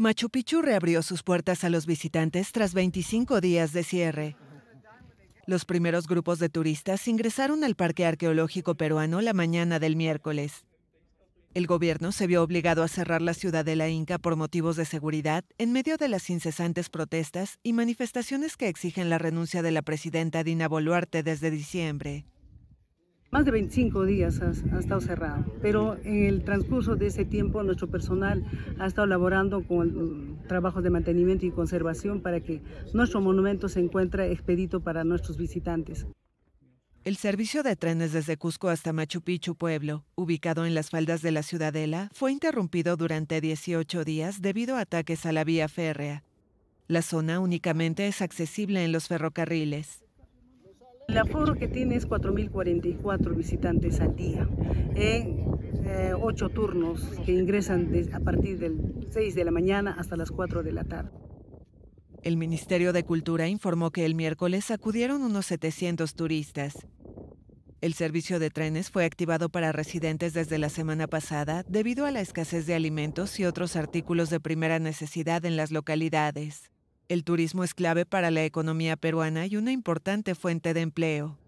Machu Picchu reabrió sus puertas a los visitantes tras 25 días de cierre. Los primeros grupos de turistas ingresaron al Parque Arqueológico Peruano la mañana del miércoles. El gobierno se vio obligado a cerrar la ciudad de la Inca por motivos de seguridad en medio de las incesantes protestas y manifestaciones que exigen la renuncia de la presidenta Dina Boluarte desde diciembre. Más de 25 días ha, estado cerrado, pero en el transcurso de ese tiempo nuestro personal ha estado laborando con trabajos de mantenimiento y conservación para que nuestro monumento se encuentre expedito para nuestros visitantes. El servicio de trenes desde Cusco hasta Machu Picchu Pueblo, ubicado en las faldas de la ciudadela, fue interrumpido durante 18 días debido a ataques a la vía férrea. La zona únicamente es accesible en los ferrocarriles. El aforo que tiene es 4.044 visitantes al día en eh, ocho turnos que ingresan a partir del 6 de la mañana hasta las 4 de la tarde. El Ministerio de Cultura informó que el miércoles acudieron unos 700 turistas. El servicio de trenes fue activado para residentes desde la semana pasada debido a la escasez de alimentos y otros artículos de primera necesidad en las localidades. El turismo es clave para la economía peruana y una importante fuente de empleo.